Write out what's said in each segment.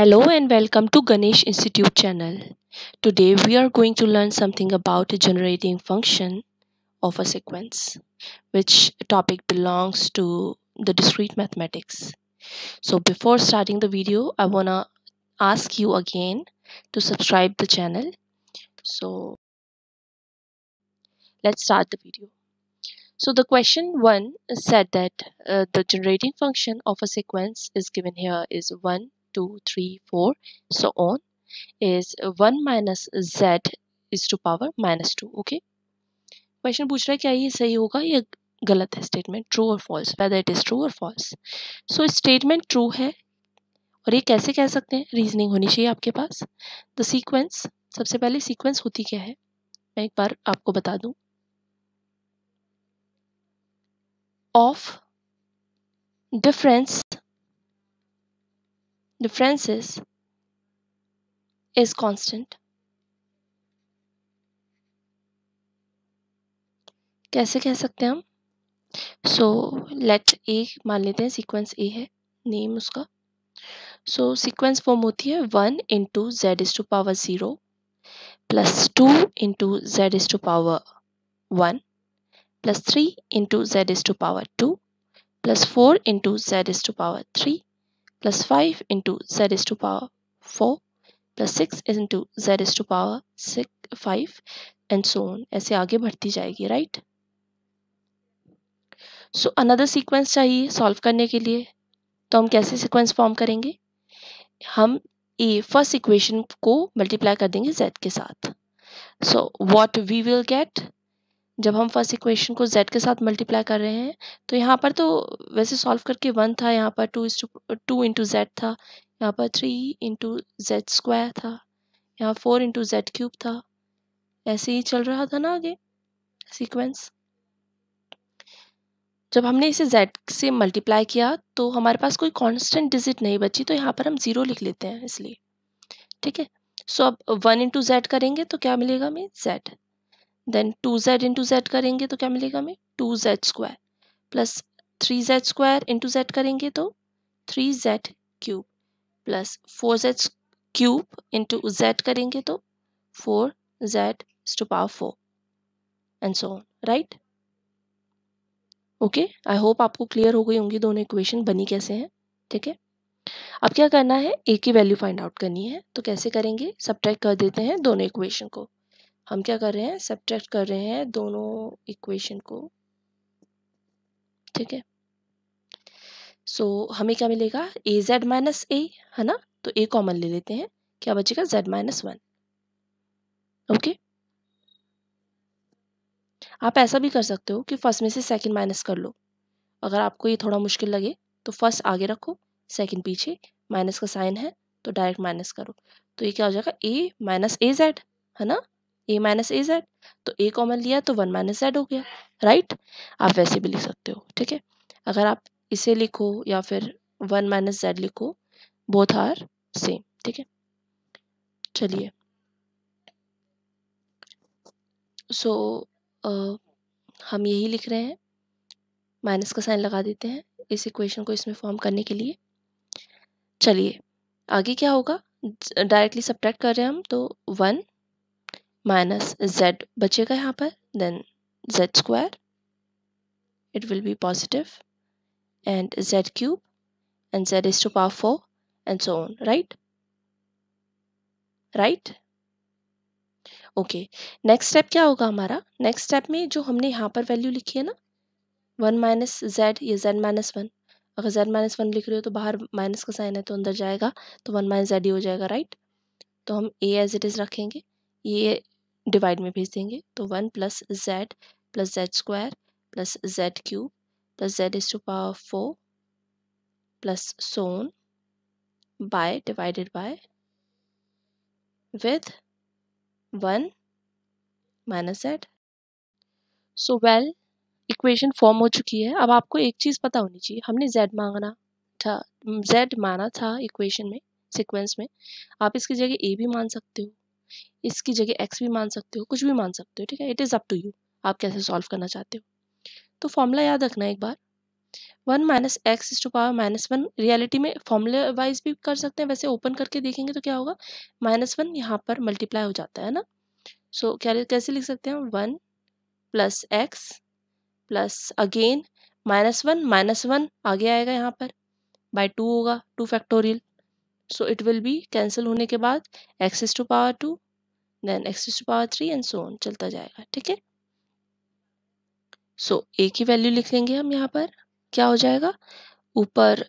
Hello and welcome to Ganesh Institute channel. Today we are going to learn something about generating function of a sequence which topic belongs to the discrete mathematics. So before starting the video I wanna ask you again to subscribe the channel. So let's start the video. So the question 1 said that uh, the generating function of a sequence is given here is 1 two, three, four, so on is one minus z is to power minus two. okay? Question पूछ रहा है क्या ये सही होगा या गलत है स्टेटमेंट ट्रू और false whether it is true और फॉल्स सो स्टेटमेंट ट्रू है और ये कैसे कह सकते हैं रीजनिंग होनी चाहिए आपके पास द सीक्वेंस सबसे पहले सीक्वेंस होती क्या है मैं एक बार आपको बता दूँ of difference differences is constant कैसे कह सकते हैं हम सो लेट ए मान लेते हैं सीक्वेंस ए है नेम उसका सो सीक्वेंस फॉर्म होती है one into Z is to power zero plus two into Z is to power one plus three into Z is to power two plus four into Z is to power three plus 5 into z is to power 4 plus six is into Z is to power six five and so on ऐसे आगे बढ़ती जाएगी right so another sequence चाहिए solve करने के लिए तो हम कैसे सीक्वेंस फॉर्म करेंगे हम ए फर्स्ट इक्वेशन को मल्टीप्लाई कर देंगे जेड के साथ so what we will get जब हम फर्स्ट इक्वेशन को z के साथ मल्टीप्लाई कर रहे हैं तो यहाँ पर तो वैसे सॉल्व करके वन था यहाँ पर two into two into Z था यहाँ पर थ्री इंटू जेड स्क्वायर था यहाँ फोर इंटू जेड क्यूब था ऐसे ही चल रहा था ना आगे सीक्वेंस जब हमने इसे z से मल्टीप्लाई किया तो हमारे पास कोई कॉन्स्टेंट डिजिट नहीं बची तो यहाँ पर हम ज़ीरो लिख लेते हैं इसलिए ठीक है सो अब वन इंटू जेड करेंगे तो क्या मिलेगा हमें Z then two Z into Z करेंगे तो क्या मिलेगा हमें two Z square plus three Z square into Z करेंगे तो three Z cube plus four Z cube into Z करेंगे तो four Z to power four and so on right okay I hope आपको क्लियर हो गई होंगी दोनों equation बनी कैसे हैं ठीक है अब क्या करना है ए की वैल्यू फाइंड आउट करनी है तो कैसे करेंगे सब्ट्रैक्ट कर देते हैं दोनों इक्वेशन को हम क्या कर रहे हैं सब्ट्रैक्ट कर रहे हैं दोनों इक्वेशन को ठीक है सो so, हमें क्या मिलेगा ए जेड माइनस ए है ना तो ए कॉमन ले लेते हैं क्या बचेगा जेड माइनस वन ओके आप ऐसा भी कर सकते हो कि फर्स्ट में से सेकंड माइनस कर लो अगर आपको ये थोड़ा मुश्किल लगे तो फर्स्ट आगे रखो सेकंड पीछे माइनस का साइन है तो डायरेक्ट माइनस करो तो ये क्या हो जाएगा ए माइनस ए जेड है ना ए माइनस ए जेड तो ए कॉमन लिया तो वन माइनस जेड हो गया राइट आप वैसे भी लिख सकते हो ठीक है अगर आप इसे लिखो या फिर वन माइनस जेड लिखो बोथ आर सेम ठीक है चलिए सो so, uh, हम यही लिख रहे हैं माइनस का साइन लगा देते हैं इस इक्वेशन को इसमें फॉर्म करने के लिए चलिए आगे क्या होगा डायरेक्टली सब्ट्रैक्ट कर रहे हैं हम तो वन माइनस जेड बचेगा यहाँ पर then Z square it will be positive and Z cube and Z is to power four and so on right right okay next step क्या होगा हमारा नेक्स्ट स्टेप में जो हमने यहाँ पर वैल्यू लिखी है ना वन माइनस जेड या जेड माइनस वन अगर जेड माइनस वन लिख रहे हो तो बाहर माइनस का साइन है तो अंदर जाएगा तो वन माइनस जेड ही हो जाएगा राइट तो हम ए एज इट इज़ रखेंगे ये डिवाइड में भेज देंगे तो one plus Z plus Z square plus Z cube plus Z is to power four plus so on by divided by with one minus Z so well equation form हो चुकी है अब आपको एक चीज़ पता होनी चाहिए हमने z मांगना था z माना था इक्वेशन में सीक्वेंस में आप इसकी जगह a भी मान सकते हो इसकी जगह एक्स भी मान सकते हो कुछ भी मान सकते हो ठीक है it is up to you आप कैसे सॉल्व करना चाहते हो तो फॉर्मूला याद रखना एक बार one minus X is to power minus one reality में फॉर्मूला वाइज भी कर सकते हैं वैसे ओपन करके देखेंगे तो क्या होगा माइनस वन यहाँ पर मल्टीप्लाई हो जाता है ना सो so, क्या कैसे लिख सकते हैं one plus X plus again minus one minus one आगे आएगा यहाँ पर बाय टू होगा two factorial so it will be cancel होने के बाद X is to power two then X is to power three and so on चलता जाएगा ठीक है सो ए की वैल्यू लिख लेंगे हम यहाँ पर क्या हो जाएगा ऊपर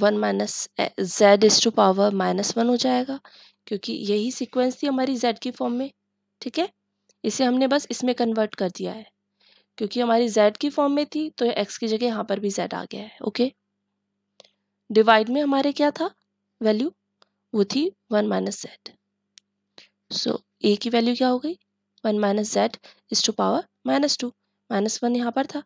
one minus Z is to power minus one हो जाएगा क्योंकि यही सीक्वेंस थी हमारी जेड की फॉर्म में ठीक है इसे हमने बस इसमें कन्वर्ट कर दिया है क्योंकि हमारी जेड की फॉर्म में थी तो एक्स की जगह यहाँ पर भी जेड आ गया है ओके डिवाइड में हमारे क्या था वैल्यू वो थी one minus Z so A की वैल्यू क्या हो गई one minus Z is to power minus two minus one यहाँ पर था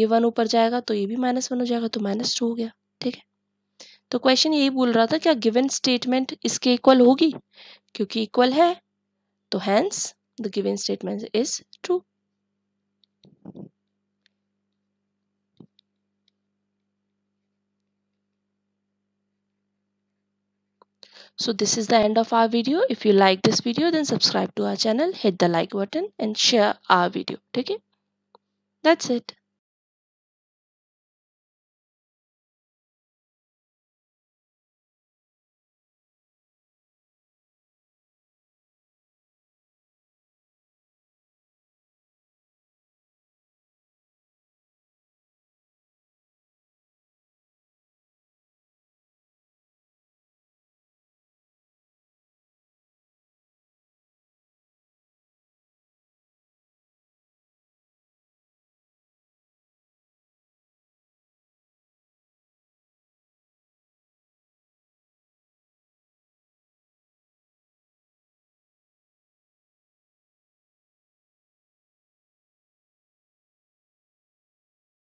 ये वन ऊपर जाएगा तो ये भी माइनस वन हो जाएगा तो माइनस टू हो गया ठीक है तो क्वेश्चन यही बोल रहा था क्या गिवन स्टेटमेंट इसके इक्वल होगी क्योंकि इक्वल है तो hence the given statement is true So this is the end of our video. If you like this video, then subscribe to our channel, hit the like button and share our video. Okay, that's it.